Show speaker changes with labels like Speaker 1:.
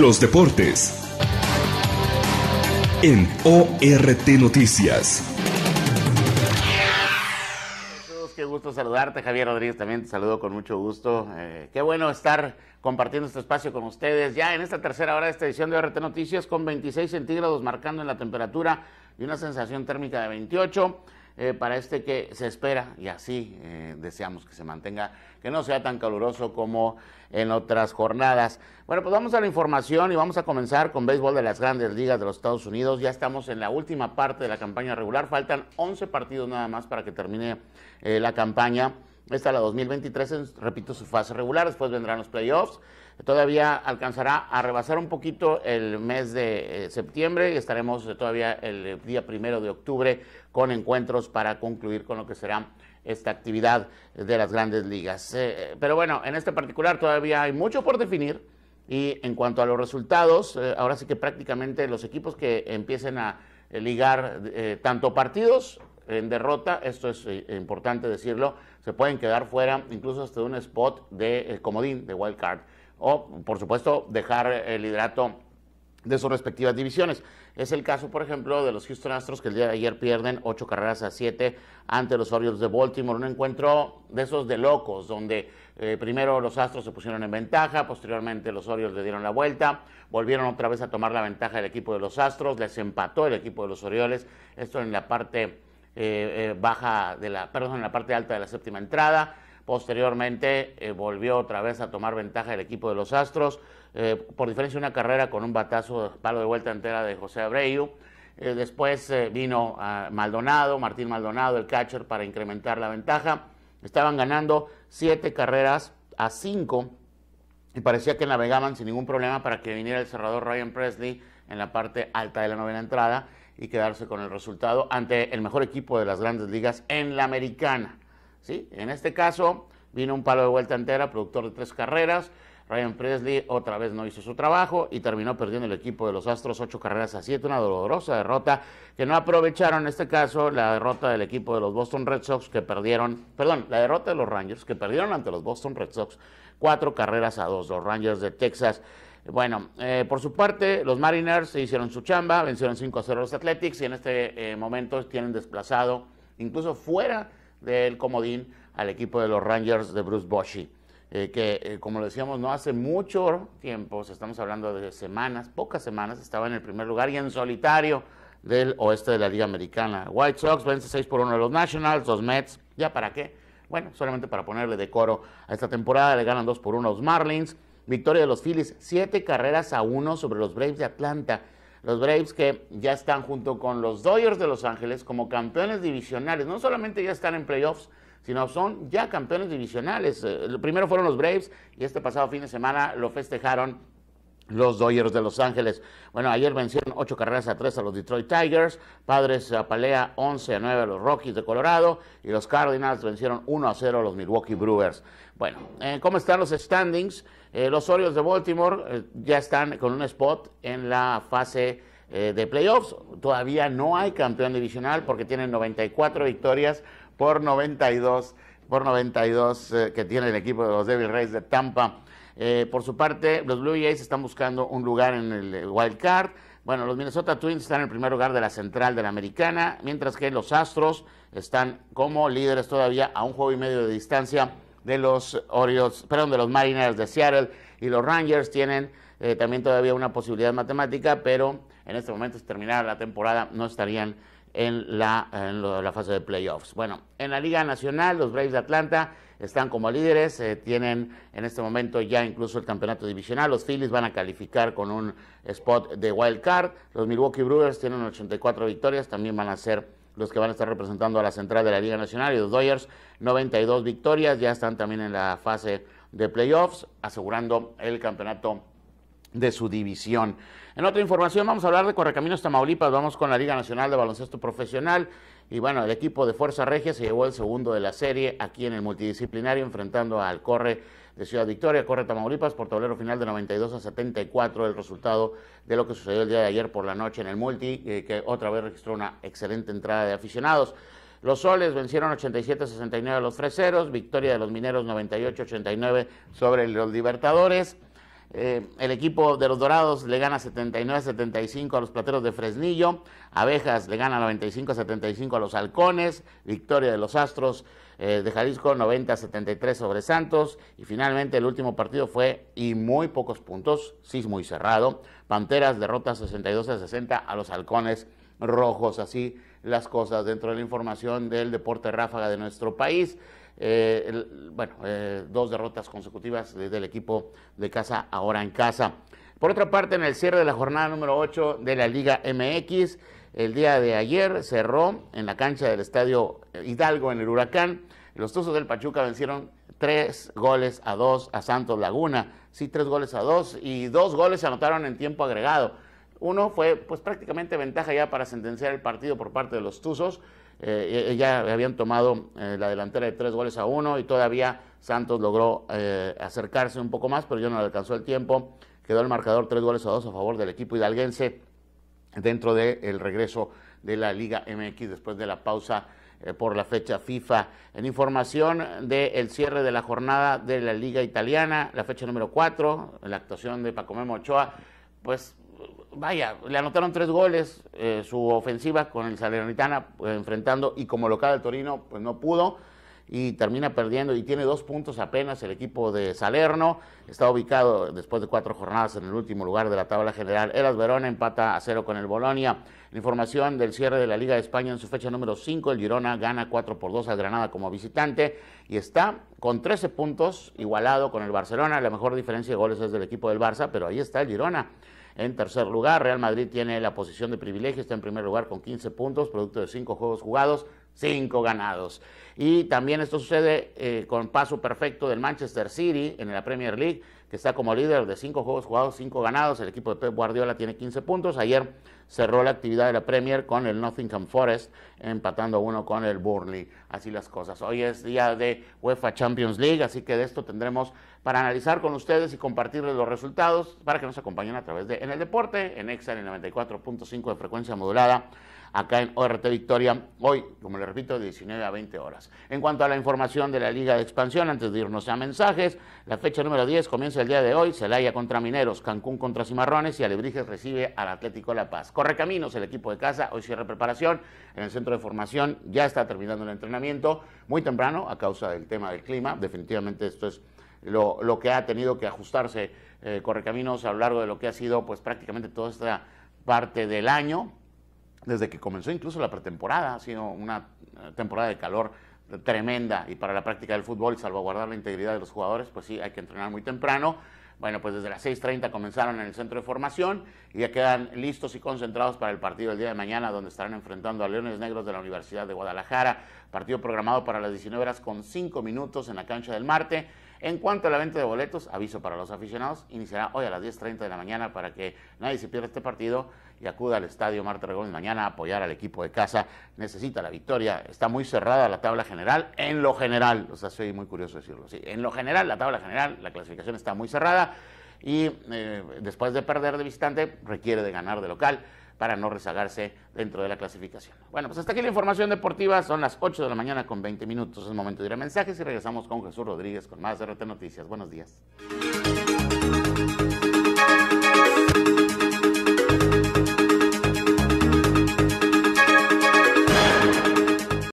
Speaker 1: Los deportes. En ORT Noticias. Qué gusto saludarte, Javier Rodríguez. También te saludo con mucho gusto. Eh, qué bueno estar compartiendo este espacio con ustedes. Ya en esta tercera hora de esta edición de ORT Noticias, con 26 centígrados marcando en la temperatura y una sensación térmica de 28. Eh, para este que se espera y así eh, deseamos que se mantenga, que no sea tan caluroso como en otras jornadas. Bueno, pues vamos a la información y vamos a comenzar con béisbol de las grandes ligas de los Estados Unidos. Ya estamos en la última parte de la campaña regular, faltan 11 partidos nada más para que termine eh, la campaña. Esta la 2023, repito, su fase regular, después vendrán los playoffs. Todavía alcanzará a rebasar un poquito el mes de eh, septiembre y estaremos todavía el eh, día primero de octubre con encuentros para concluir con lo que será esta actividad de las grandes ligas. Eh, pero bueno, en este particular todavía hay mucho por definir. Y en cuanto a los resultados, ahora sí que prácticamente los equipos que empiecen a ligar tanto partidos en derrota, esto es eh, importante decirlo, se pueden quedar fuera incluso hasta de un spot de eh, comodín, de wild card, o por supuesto dejar eh, el liderato de sus respectivas divisiones. Es el caso, por ejemplo, de los Houston Astros que el día de ayer pierden ocho carreras a siete ante los Orioles de Baltimore. Un encuentro de esos de locos, donde primero los Astros se pusieron en ventaja, posteriormente los Orioles le dieron la vuelta, volvieron otra vez a tomar la ventaja del equipo de los Astros, les empató el equipo de los Orioles, esto en la parte eh, eh, baja de la, perdón, en la parte alta de la séptima entrada. Posteriormente eh, volvió otra vez a tomar ventaja el equipo de los Astros, por diferencia de una carrera con un batazo palo de vuelta entera de José Abreu. después vino ah, Maldonado, Martín Maldonado, el catcher, para incrementar la ventaja. Estaban ganando siete carreras a cinco y parecía que navegaban sin ningún problema para que viniera el cerrador Ryan Presley en la parte alta de la novena entrada y quedarse con el resultado ante el mejor equipo de las grandes ligas en la americana. ¿sí? En este caso, vino un palo de vuelta entera, productor de tres carreras. Ryan Presley otra vez no hizo su trabajo y terminó perdiendo el equipo de los Astros ocho carreras a siete, una dolorosa derrota que no aprovecharon en este caso la derrota del equipo de los Boston Red Sox que perdieron, perdón, la derrota de los Rangers que perdieron ante los Boston Red Sox cuatro carreras a dos. Los Rangers de Texas bueno, eh, por su parte, los Mariners se hicieron su chamba, vencieron 5 a 0 los Athletics y en este eh, momento tienen desplazado, incluso fuera del comodín, al equipo de los Rangers de Bruce Boschi, eh, que como lo decíamos, no hace mucho tiempo, estamos hablando de semanas, pocas semanas, estaba en el primer lugar y en solitario del oeste de la Liga Americana. White Sox vence 6 por 1 a los Nationals, los Mets, ¿ya para qué? Bueno, solamente para ponerle decoro a esta temporada, le ganan 2 por 1 a los Marlins. Victoria de los Phillies, siete carreras a uno sobre los Braves de Atlanta. Los Braves que ya están junto con los Dodgers de Los Ángeles como campeones divisionales. No solamente ya están en playoffs, sino son ya campeones divisionales. Eh, primero fueron los Braves y este pasado fin de semana lo festejaron los Dodgers de Los Ángeles. Bueno, ayer vencieron ocho carreras a tres a los Detroit Tigers, Padres apalea 11 a 9 a los Rockies de Colorado y los Cardinals vencieron 1 a 0 a los Milwaukee Brewers. Bueno, eh, ¿cómo están los standings? Eh, los Orioles de Baltimore eh, ya están con un spot en la fase eh, de playoffs. Todavía no hay campeón divisional porque tienen 94 victorias por 92 por 92 que tiene el equipo de los Devil Rays de Tampa. por su parte, los Blue Jays están buscando un lugar en el Wild Card. Bueno, los Minnesota Twins están en el primer lugar de la central de la americana, mientras que los Astros están como líderes todavía a un juego y medio de distancia de los perdón, de los Mariners de Seattle y los Rangers tienen eh, también todavía una posibilidad matemática, pero en este momento, si terminara la temporada, no estarían en la, fase de playoffs. Bueno, en la Liga Nacional, los Braves de Atlanta están como líderes, eh, tienen en este momento ya incluso el campeonato divisional, los Phillies van a calificar con un spot de wild card, los Milwaukee Brewers tienen 84 victorias, también van a ser los que van a estar representando a la central de la Liga Nacional y los Doyers, 92 victorias, ya están también en la fase de playoffs, asegurando el campeonato de su división. En otra información vamos a hablar de Correcaminos Tamaulipas, vamos con la Liga Nacional de Baloncesto Profesional y bueno, el equipo de Fuerza Regia se llevó el segundo de la serie aquí en el multidisciplinario enfrentando al Corre de Ciudad Victoria, Corre Tamaulipas por tablero final de 92 a 74, el resultado de lo que sucedió el día de ayer por la noche en el multi, eh, que otra vez registró una excelente entrada de aficionados. Los soles vencieron 87-69 a los freseros, victoria de los mineros 98-89 sobre los libertadores. Eh, el equipo de los Dorados le gana 79-75 a los Plateros de Fresnillo. Abejas le gana 95-75 a los Halcones. Victoria de los Astros eh, de Jalisco 90-73 sobre Santos. Y finalmente el último partido fue y muy pocos puntos, sí muy cerrado. Panteras derrota 62-60 a los Halcones Rojos. Así las cosas dentro de la información del deporte ráfaga de nuestro país. Eh, bueno, eh, dos derrotas consecutivas desde el equipo de casa ahora en casa. Por otra parte, en el cierre de la jornada número 8 de la Liga MX, el día de ayer cerró en la cancha del Estadio Hidalgo en el Huracán. Los Tuzos del Pachuca vencieron tres goles a dos a Santos Laguna. Sí, tres goles a dos y dos goles se anotaron en tiempo agregado. Uno fue pues prácticamente ventaja ya para sentenciar el partido por parte de los Tuzos eh, ella ya habían tomado eh, la delantera de tres goles a uno y todavía Santos logró eh, acercarse un poco más, pero ya no le alcanzó el tiempo. Quedó el marcador tres goles a dos a favor del equipo hidalguense dentro del regreso de la Liga MX después de la pausa por la fecha FIFA. En información del cierre de la jornada de la Liga Italiana, la fecha número cuatro, la actuación de Paco Memo Ochoa, pues vaya, le anotaron tres goles eh, su ofensiva con el Salernitana eh, enfrentando y como local el Torino, pues no pudo y termina perdiendo y tiene dos puntos apenas el equipo de Salerno. Está ubicado después de cuatro jornadas en el último lugar de la tabla general. Eras Verona empata a cero con el Bolonia. Información del cierre de la Liga de España en su fecha número 5. El Girona gana 4 por 2 al Granada como visitante y está con 13 puntos igualado con el Barcelona. La mejor diferencia de goles es del equipo del Barça, pero ahí está el Girona. En tercer lugar, Real Madrid tiene la posición de privilegio, está en primer lugar con 15 puntos, producto de 5 juegos jugados, cinco ganados. Y también esto sucede eh, con paso perfecto del Manchester City en la Premier League, que está como líder de cinco juegos jugados, cinco ganados. El equipo de Pep Guardiola tiene 15 puntos. Ayer cerró la actividad de la Premier con el Nottingham Forest, empatando uno con el Burnley. Así las cosas. Hoy es día de UEFA Champions League, así que de esto tendremos para analizar con ustedes y compartirles los resultados para que nos acompañen a través de En el Deporte, en Excel en 94.5 de frecuencia modulada acá en ORT Victoria, hoy, como le repito, de 19 a 20 horas. En cuanto a la información de la Liga de Expansión, antes de irnos a mensajes, la fecha número 10 comienza el día de hoy, Celaya contra Mineros, Cancún contra Cimarrones y Alebrijes recibe al Atlético La Paz. Correcaminos caminos el equipo de casa, hoy cierra preparación, en el centro de formación ya está terminando el entrenamiento, muy temprano a causa del tema del clima, definitivamente esto es... Lo, lo, que ha tenido que ajustarse eh, Correcaminos a lo largo de lo que ha sido pues prácticamente toda esta parte del año desde que comenzó incluso la pretemporada, ha sido una eh, temporada de calor tremenda y para la práctica del fútbol salvaguardar la integridad de los jugadores, pues sí, hay que entrenar muy temprano. Bueno, pues desde las 6.30 comenzaron en el centro de formación y ya quedan listos y concentrados para el partido del día de mañana, donde estarán enfrentando a Leones Negros de la Universidad de Guadalajara. Partido programado para las 19 horas con 5 minutos en la cancha del Marte. En cuanto a la venta de boletos, aviso para los aficionados, iniciará hoy a las 10.30 de la mañana para que nadie se pierda este partido y acuda al estadio Marta Gómez mañana a apoyar al equipo de casa. Necesita la victoria. Está muy cerrada la tabla general, en lo general. O sea, soy muy curioso decirlo. Sí, en lo general, la tabla general, la clasificación está muy cerrada y eh, después de perder de visitante, requiere de ganar de local para no rezagarse dentro de la clasificación. Bueno, pues hasta aquí la información deportiva, son las 8 de la mañana con 20 minutos, es momento de ir a mensajes y regresamos con Jesús Rodríguez con más RT Noticias. Buenos días.